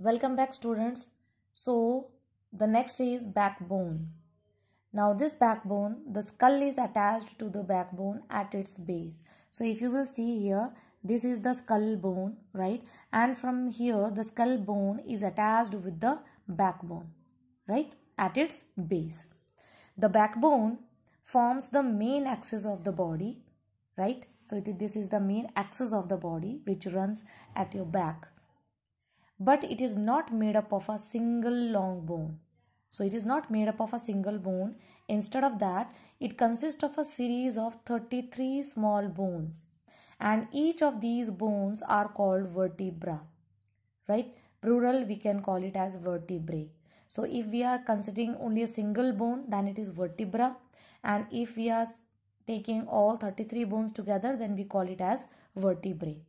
Welcome back, students. So, the next is backbone. Now, this backbone, the skull is attached to the backbone at its base. So, if you will see here, this is the skull bone, right? And from here, the skull bone is attached with the backbone, right? At its base. The backbone forms the main axis of the body, right? So, this is the main axis of the body which runs at your back but it is not made up of a single long bone. So it is not made up of a single bone. Instead of that, it consists of a series of 33 small bones. And each of these bones are called vertebra. Right? Plural, we can call it as vertebrae. So if we are considering only a single bone, then it is vertebra. And if we are taking all 33 bones together, then we call it as vertebrae.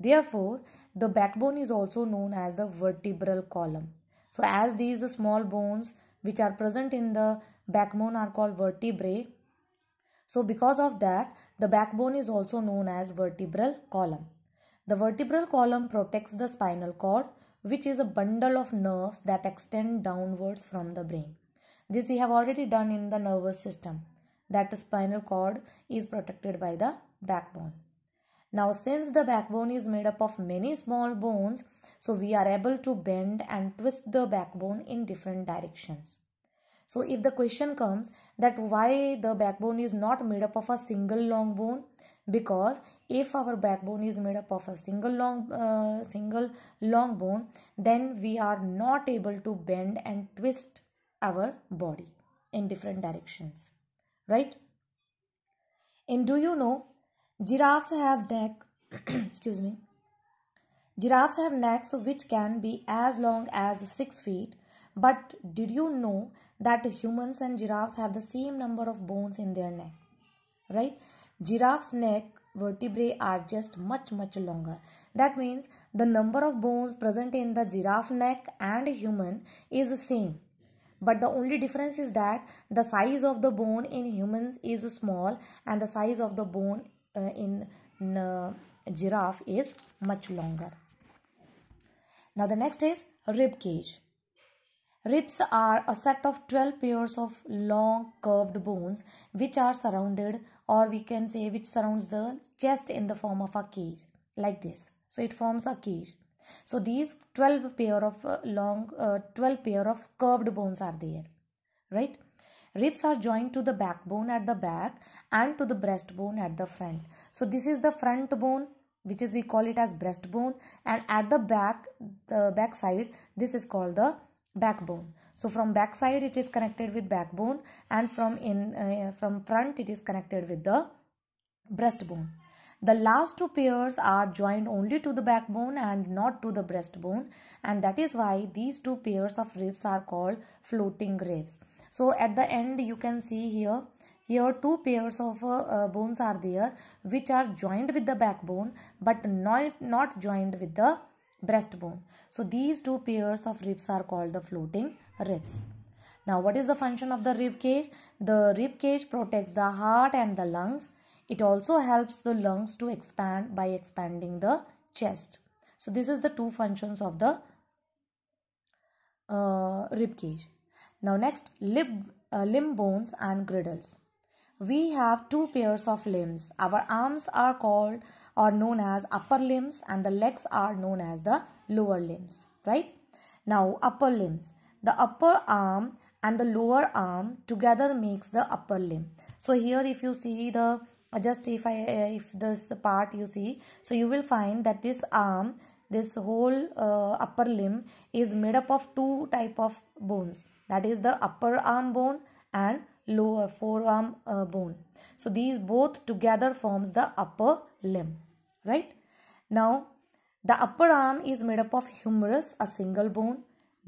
Therefore, the backbone is also known as the vertebral column. So, as these small bones which are present in the backbone are called vertebrae. So, because of that, the backbone is also known as vertebral column. The vertebral column protects the spinal cord, which is a bundle of nerves that extend downwards from the brain. This we have already done in the nervous system, that the spinal cord is protected by the backbone. Now since the backbone is made up of many small bones, so we are able to bend and twist the backbone in different directions. So if the question comes that why the backbone is not made up of a single long bone because if our backbone is made up of a single long uh, single long bone then we are not able to bend and twist our body in different directions right and do you know Giraffes have neck excuse me. Giraffes have necks which can be as long as 6 feet. But did you know that humans and giraffes have the same number of bones in their neck? Right? Giraffe's neck vertebrae are just much much longer. That means the number of bones present in the giraffe neck and human is the same. But the only difference is that the size of the bone in humans is small and the size of the bone uh, in uh, giraffe is much longer. Now the next is rib cage. Ribs are a set of 12 pairs of long curved bones which are surrounded or we can say which surrounds the chest in the form of a cage like this. So it forms a cage. So these 12 pair of uh, long uh, 12 pair of curved bones are there right Ribs are joined to the backbone at the back and to the breastbone at the front. So this is the front bone which is we call it as breastbone and at the back the back side this is called the backbone so from back side it is connected with backbone and from in uh, from front it is connected with the breastbone the last two pairs are joined only to the backbone and not to the breastbone and that is why these two pairs of ribs are called floating ribs. So at the end you can see here here two pairs of uh, uh, bones are there which are joined with the backbone but not, not joined with the breastbone. So these two pairs of ribs are called the floating ribs. Now what is the function of the rib cage? The rib cage protects the heart and the lungs. It also helps the lungs to expand by expanding the chest. So this is the two functions of the uh, rib cage. Now next lib, uh, limb bones and girdles. We have two pairs of limbs. Our arms are called or known as upper limbs and the legs are known as the lower limbs, right? Now upper limbs. The upper arm and the lower arm together makes the upper limb. So here if you see the uh, just if i uh, if this part you see so you will find that this arm this whole uh, upper limb is made up of two type of bones that is the upper arm bone and lower forearm uh, bone so these both together forms the upper limb right now the upper arm is made up of humerus a single bone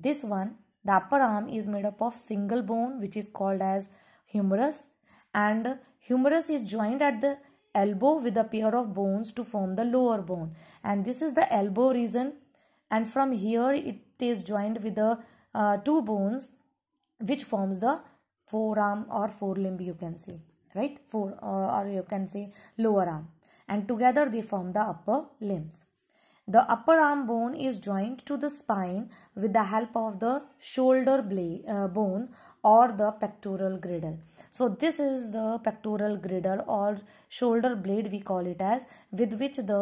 this one the upper arm is made up of single bone which is called as humerus and Humerus is joined at the elbow with a pair of bones to form the lower bone and this is the elbow region and from here it is joined with the uh, two bones which forms the forearm or forelimb you can say right fore uh, or you can say lower arm and together they form the upper limbs the upper arm bone is joined to the spine with the help of the shoulder blade, uh, bone or the pectoral girdle so this is the pectoral girdle or shoulder blade we call it as with which the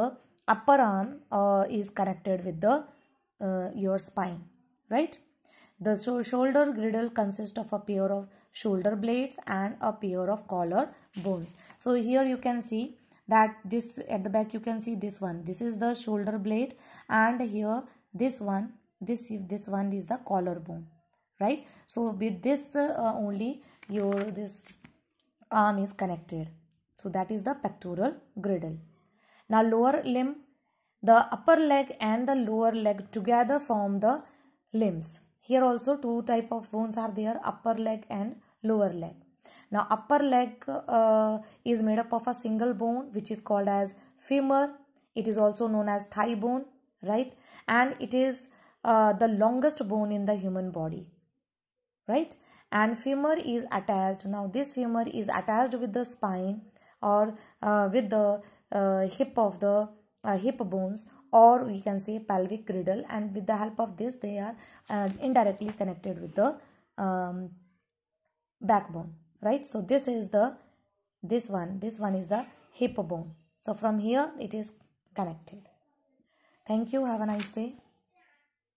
upper arm uh, is connected with the uh, your spine right the shoulder girdle consists of a pair of shoulder blades and a pair of collar bones so here you can see that this at the back you can see this one this is the shoulder blade and here this one this this one is the collar bone right so with this uh, only your this arm is connected so that is the pectoral girdle now lower limb the upper leg and the lower leg together form the limbs here also two type of bones are there upper leg and lower leg now upper leg uh, is made up of a single bone which is called as femur it is also known as thigh bone right and it is uh, the longest bone in the human body right and femur is attached now this femur is attached with the spine or uh, with the uh, hip of the uh, hip bones or we can say pelvic girdle and with the help of this they are uh, indirectly connected with the um, backbone right so this is the this one this one is the hip bone so from here it is connected thank you have a nice day